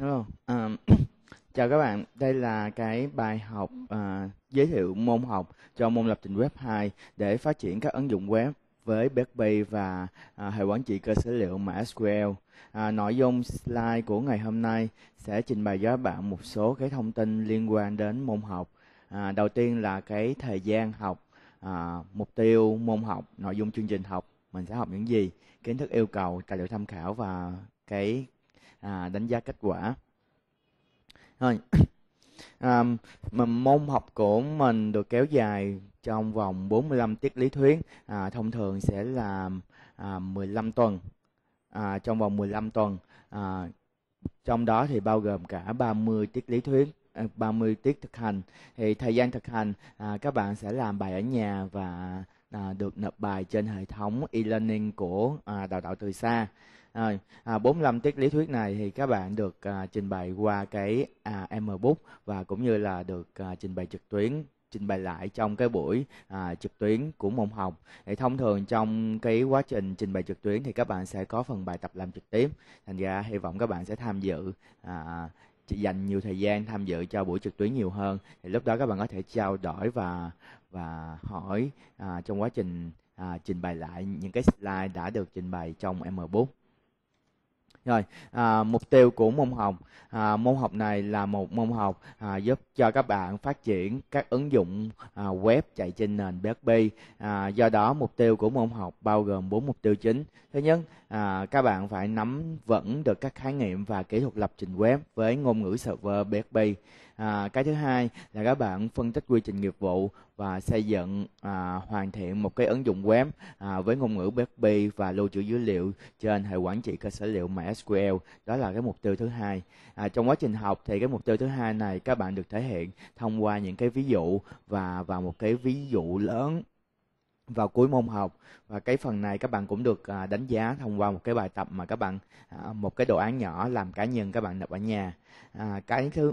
Hello. À, um, chào các bạn, đây là cái bài học uh, giới thiệu môn học cho môn lập trình web 2 để phát triển các ứng dụng web với Backbay và uh, hệ quản trị cơ sở liệu MySQL. Uh, nội dung slide của ngày hôm nay sẽ trình bày cho các bạn một số cái thông tin liên quan đến môn học. Uh, đầu tiên là cái thời gian học, uh, mục tiêu môn học, nội dung chương trình học, mình sẽ học những gì, kiến thức yêu cầu, tài liệu tham khảo và cái à, đánh giá kết quả thôi à, mà môn học của mình được kéo dài trong vòng 45 tiết lý thuyết à, thông thường sẽ là à, 15 tuần à, trong vòng 15 tuần à, trong đó thì bao gồm cả 30 tiết lý thuyết 30 à, tiết thực hành thì thời gian thực hành à, các bạn sẽ làm bài ở nhà và à, được nộp bài trên hệ thống e-learning của à, đào tạo từ xa rồi à, 45 tiết lý thuyết này thì các bạn được à, trình bày qua cái à, mbook và cũng như là được à, trình bày trực tuyến trình bày lại trong cái buổi à, trực tuyến của môn học để thông thường trong cái quá trình trình bày trực tuyến thì các bạn sẽ có phần bài tập làm trực tiếp thành ra hy vọng các bạn sẽ tham dự à, dành nhiều thời gian tham dự cho buổi trực tuyến nhiều hơn thì lúc đó các bạn có thể trao đổi và và hỏi à, trong quá trình à, trình bày lại những cái slide đã được trình bày trong mbook rồi à, mục tiêu của môn học à, môn học này là một môn học à, giúp cho các bạn phát triển các ứng dụng à, web chạy trên nền PHP à, do đó mục tiêu của môn học bao gồm bốn mục tiêu chính thứ nhất à, các bạn phải nắm vững được các khái niệm và kỹ thuật lập trình web với ngôn ngữ server PHP à, cái thứ hai là các bạn phân tích quy trình nghiệp vụ và xây dựng à, hoàn thiện một cái ứng dụng web à, với ngôn ngữ PHP và lưu trữ dữ liệu trên hệ quản trị cơ sở liệu MySQL đó là cái mục tiêu thứ hai à, trong quá trình học thì cái mục tiêu thứ hai này các bạn được thể hiện thông qua những cái ví dụ và và một cái ví dụ lớn vào cuối môn học và cái phần này các bạn cũng được à, đánh giá thông qua một cái bài tập mà các bạn à, một cái đồ án nhỏ làm cá nhân các bạn nộp ở nhà à, cái thứ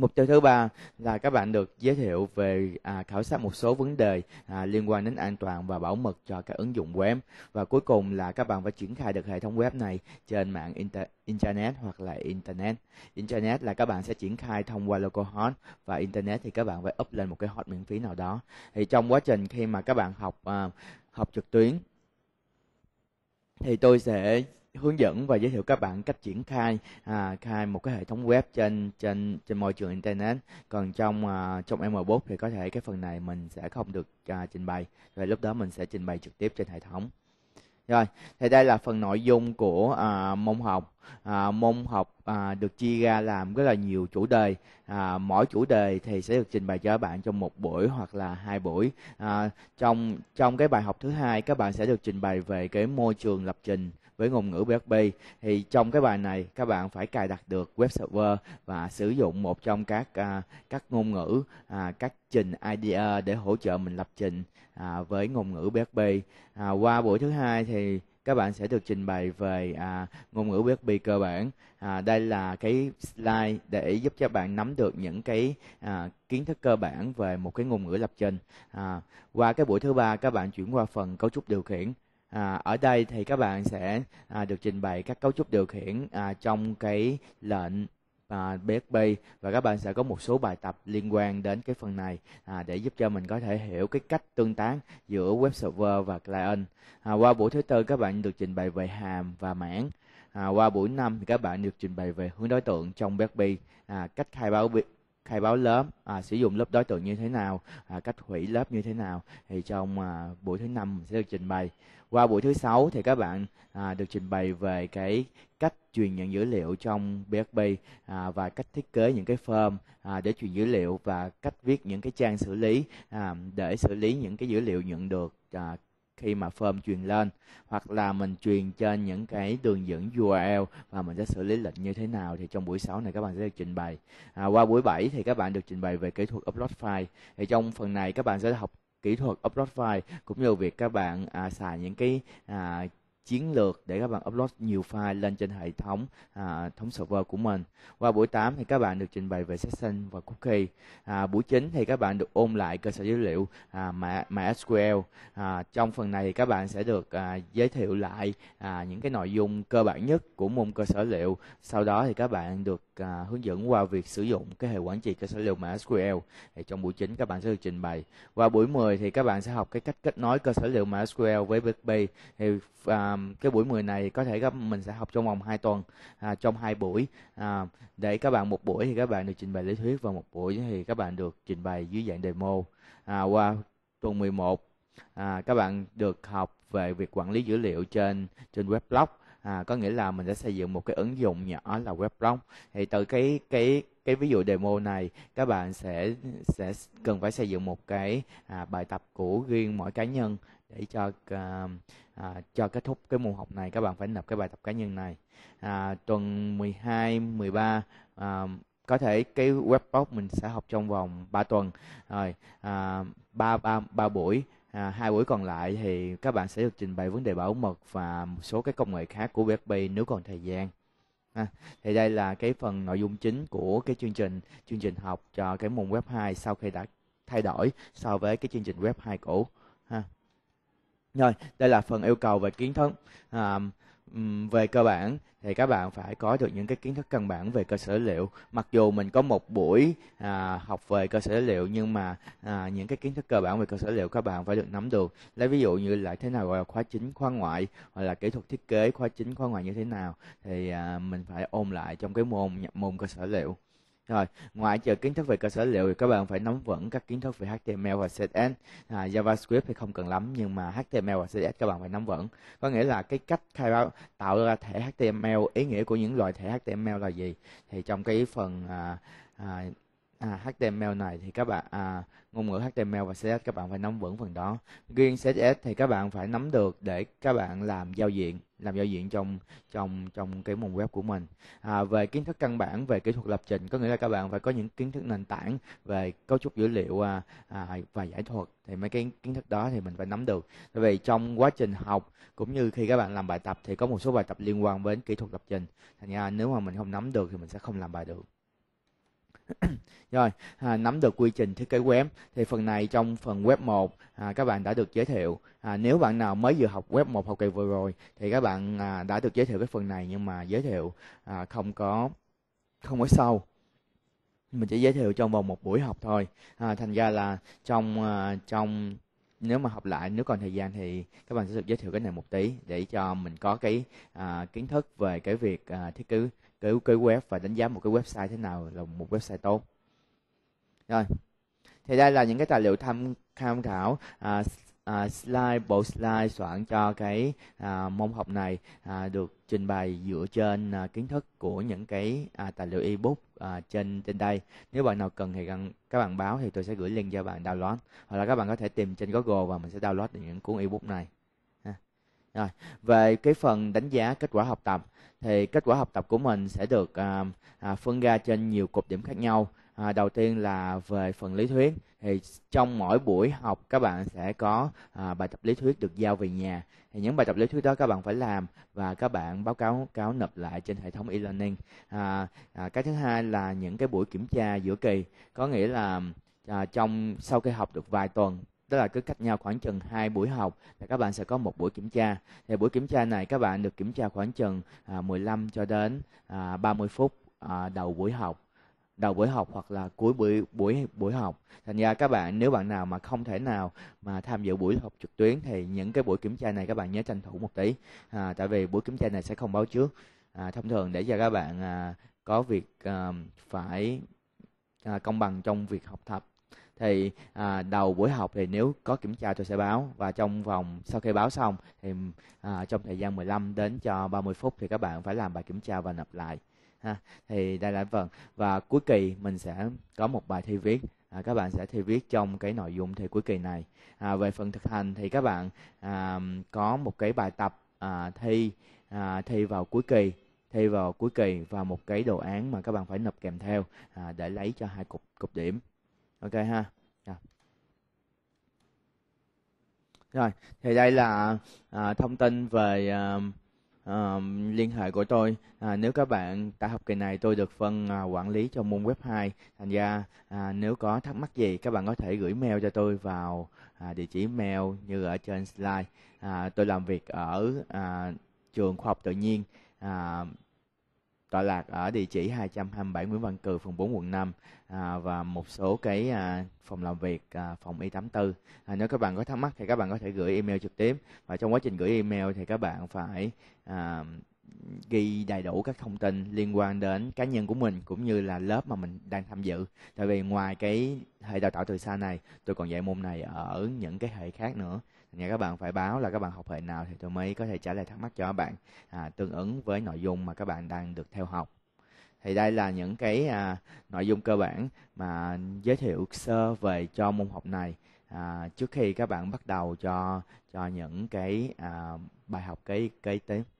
Mục tiêu thứ ba là các bạn được giới thiệu về à, khảo sát một số vấn đề à, liên quan đến an toàn và bảo mật cho các ứng dụng web và cuối cùng là các bạn phải triển khai được hệ thống web này trên mạng inter, internet hoặc là internet. Internet là các bạn sẽ triển khai thông qua localhost và internet thì các bạn phải up lên một cái host miễn phí nào đó. Thì trong quá trình khi mà các bạn học à, học trực tuyến thì tôi sẽ hướng dẫn và giới thiệu các bạn cách triển khai à, khai một cái hệ thống web trên trên trên môi trường internet còn trong à, trong M4 thì có thể cái phần này mình sẽ không được à, trình bày rồi lúc đó mình sẽ trình bày trực tiếp trên hệ thống rồi thì đây là phần nội dung của à, môn học à, môn học à, được chia ra làm rất là nhiều chủ đề à, mỗi chủ đề thì sẽ được trình bày cho các bạn trong một buổi hoặc là hai buổi à, trong trong cái bài học thứ hai các bạn sẽ được trình bày về cái môi trường lập trình với ngôn ngữ PHP thì trong cái bài này các bạn phải cài đặt được web server và sử dụng một trong các à, các ngôn ngữ à, các trình IDE để hỗ trợ mình lập trình à, với ngôn ngữ PHP à, qua buổi thứ hai thì các bạn sẽ được trình bày về à, ngôn ngữ PHP cơ bản. À, đây là cái slide để giúp cho bạn nắm được những cái à, kiến thức cơ bản về một cái ngôn ngữ lập trình. À, qua cái buổi thứ ba các bạn chuyển qua phần cấu trúc điều khiển. À, ở đây thì các bạn sẽ à, được trình bày các cấu trúc điều khiển à, trong cái lệnh à, BSP và các bạn sẽ có một số bài tập liên quan đến cái phần này à, để giúp cho mình có thể hiểu cái cách tương tác giữa web server và client. À, qua buổi thứ tư các bạn được trình bày về hàm và mảng. À, qua buổi năm thì các bạn được trình bày về hướng đối tượng trong BSP, à, cách khai báo khai báo lớp à, sử dụng lớp đối tượng như thế nào à, cách hủy lớp như thế nào thì trong à, buổi thứ năm sẽ được trình bày qua buổi thứ sáu thì các bạn à, được trình bày về cái cách truyền nhận dữ liệu trong BSB à, và cách thiết kế những cái form à, để truyền dữ liệu và cách viết những cái trang xử lý à, để xử lý những cái dữ liệu nhận được à, khi mà form truyền lên hoặc là mình truyền trên những cái đường dẫn URL và mình sẽ xử lý lệnh như thế nào thì trong buổi 6 này các bạn sẽ được trình bày à, qua buổi 7 thì các bạn được trình bày về kỹ thuật upload file thì trong phần này các bạn sẽ học kỹ thuật upload file cũng như việc các bạn à, xài những cái à, chiến lược để các bạn upload nhiều file lên trên hệ thống à, thống server của mình. Qua buổi 8 thì các bạn được trình bày về session và cookie. À, buổi 9 thì các bạn được ôn lại cơ sở dữ liệu à, MySQL. À, trong phần này thì các bạn sẽ được à, giới thiệu lại à, những cái nội dung cơ bản nhất của môn cơ sở liệu. Sau đó thì các bạn được à, hướng dẫn qua việc sử dụng cái hệ quản trị cơ sở liệu mã SQL thì trong buổi 9 các bạn sẽ được trình bày và buổi 10 thì các bạn sẽ học cái cách kết nối cơ sở liệu mã SQL với BigB thì à, cái buổi 10 này có thể các mình sẽ học trong vòng 2 tuần à, trong hai buổi à, để các bạn một buổi thì các bạn được trình bày lý thuyết và một buổi thì các bạn được trình bày dưới dạng demo à, qua tuần 11 à, các bạn được học về việc quản lý dữ liệu trên trên web blog à, có nghĩa là mình sẽ xây dựng một cái ứng dụng nhỏ là web blog. thì từ cái cái cái ví dụ demo này các bạn sẽ sẽ cần phải xây dựng một cái à, bài tập của riêng mỗi cá nhân để cho à, à, cho kết thúc cái môn học này các bạn phải nộp cái bài tập cá nhân này à, tuần 12 13 à, có thể cái web blog mình sẽ học trong vòng 3 tuần rồi à, 3, 3, 3 buổi À, hai buổi còn lại thì các bạn sẽ được trình bày vấn đề bảo mật và một số cái công nghệ khác của PHP nếu còn thời gian. À, thì đây là cái phần nội dung chính của cái chương trình chương trình học cho cái môn web 2 sau khi đã thay đổi so với cái chương trình web 2 cũ ha. Rồi, đây là phần yêu cầu về kiến thức à, về cơ bản thì các bạn phải có được những cái kiến thức căn bản về cơ sở dữ liệu mặc dù mình có một buổi à, học về cơ sở dữ liệu nhưng mà à, những cái kiến thức cơ bản về cơ sở dữ liệu các bạn phải được nắm được lấy ví dụ như là thế nào gọi là khóa chính khóa ngoại hoặc là kỹ thuật thiết kế khóa chính khóa ngoại như thế nào thì à, mình phải ôn lại trong cái môn nhập môn cơ sở dữ liệu rồi, ngoại trừ kiến thức về cơ sở liệu thì các bạn phải nắm vững các kiến thức về HTML và CSS. À, JavaScript thì không cần lắm nhưng mà HTML và CSS các bạn phải nắm vững. Có nghĩa là cái cách khai báo tạo ra thẻ HTML, ý nghĩa của những loại thẻ HTML là gì thì trong cái phần à, à, à, HTML này thì các bạn à, ngôn ngữ HTML và CSS các bạn phải nắm vững phần đó riêng CSS thì các bạn phải nắm được để các bạn làm giao diện làm giao diện trong trong trong cái mùng web của mình à, về kiến thức căn bản về kỹ thuật lập trình có nghĩa là các bạn phải có những kiến thức nền tảng về cấu trúc dữ liệu à, à, và giải thuật thì mấy cái kiến thức đó thì mình phải nắm được tại vì trong quá trình học cũng như khi các bạn làm bài tập thì có một số bài tập liên quan đến kỹ thuật lập trình thành ra nếu mà mình không nắm được thì mình sẽ không làm bài được rồi à, nắm được quy trình thiết kế web thì phần này trong phần web 1 à, các bạn đã được giới thiệu à, nếu bạn nào mới vừa học web 1 học kỳ vừa rồi thì các bạn à, đã được giới thiệu cái phần này nhưng mà giới thiệu à, không có không có sâu mình chỉ giới thiệu trong vòng một buổi học thôi à, thành ra là trong à, trong nếu mà học lại nếu còn thời gian thì các bạn sẽ được giới thiệu cái này một tí để cho mình có cái à, kiến thức về cái việc à, thiết kế cái, cái web và đánh giá một cái website thế nào là một website tốt rồi thì đây là những cái tài liệu tham tham khảo à, à, slide bộ slide soạn cho cái à, môn học này à, được trình bày dựa trên à, kiến thức của những cái à, tài liệu ebook à, trên trên đây nếu bạn nào cần thì gần, các bạn báo thì tôi sẽ gửi link cho bạn download hoặc là các bạn có thể tìm trên Google và mình sẽ download được những cuốn ebook này rồi về cái phần đánh giá kết quả học tập thì kết quả học tập của mình sẽ được à, à phân ra trên nhiều cột điểm khác nhau à, đầu tiên là về phần lý thuyết thì trong mỗi buổi học các bạn sẽ có à, bài tập lý thuyết được giao về nhà thì những bài tập lý thuyết đó các bạn phải làm và các bạn báo cáo cáo nộp lại trên hệ thống e-learning à, à, cái thứ hai là những cái buổi kiểm tra giữa kỳ có nghĩa là à, trong sau khi học được vài tuần tức là cứ cách nhau khoảng chừng hai buổi học thì các bạn sẽ có một buổi kiểm tra thì buổi kiểm tra này các bạn được kiểm tra khoảng chừng à, 15 cho đến à, 30 phút à, đầu buổi học đầu buổi học hoặc là cuối buổi buổi buổi học thành ra các bạn nếu bạn nào mà không thể nào mà tham dự buổi học trực tuyến thì những cái buổi kiểm tra này các bạn nhớ tranh thủ một tí à, tại vì buổi kiểm tra này sẽ không báo trước à, thông thường để cho các bạn à, có việc à, phải à, công bằng trong việc học tập thì à, đầu buổi học thì nếu có kiểm tra tôi sẽ báo và trong vòng sau khi báo xong thì à, trong thời gian 15 đến cho 30 phút thì các bạn phải làm bài kiểm tra và nộp lại ha thì đây là phần vâng. và cuối kỳ mình sẽ có một bài thi viết à, các bạn sẽ thi viết trong cái nội dung thi cuối kỳ này à, về phần thực hành thì các bạn à, có một cái bài tập à, thi à, thi vào cuối kỳ thi vào cuối kỳ và một cái đồ án mà các bạn phải nộp kèm theo à, để lấy cho hai cục cục điểm ok ha rồi thì đây là à, thông tin về à, uh, liên hệ của tôi à, nếu các bạn đã học kỳ này tôi được phân à, quản lý cho môn web 2 thành ra à, nếu có thắc mắc gì các bạn có thể gửi mail cho tôi vào à, địa chỉ mail như ở trên slide à, tôi làm việc ở à, trường khoa học tự nhiên à, tọa lạc ở địa chỉ 227 Nguyễn Văn Cừ, phường 4, quận 5 à, và một số cái à, phòng làm việc, à, phòng Y84. À, nếu các bạn có thắc mắc thì các bạn có thể gửi email trực tiếp và trong quá trình gửi email thì các bạn phải à, ghi đầy đủ các thông tin liên quan đến cá nhân của mình cũng như là lớp mà mình đang tham dự tại vì ngoài cái hệ đào tạo từ xa này tôi còn dạy môn này ở những cái hệ khác nữa Nha các bạn phải báo là các bạn học hệ nào thì tôi mới có thể trả lời thắc mắc cho các bạn à, tương ứng với nội dung mà các bạn đang được theo học thì đây là những cái à, nội dung cơ bản mà giới thiệu sơ về cho môn học này à, trước khi các bạn bắt đầu cho cho những cái à, bài học cái cái tiếp.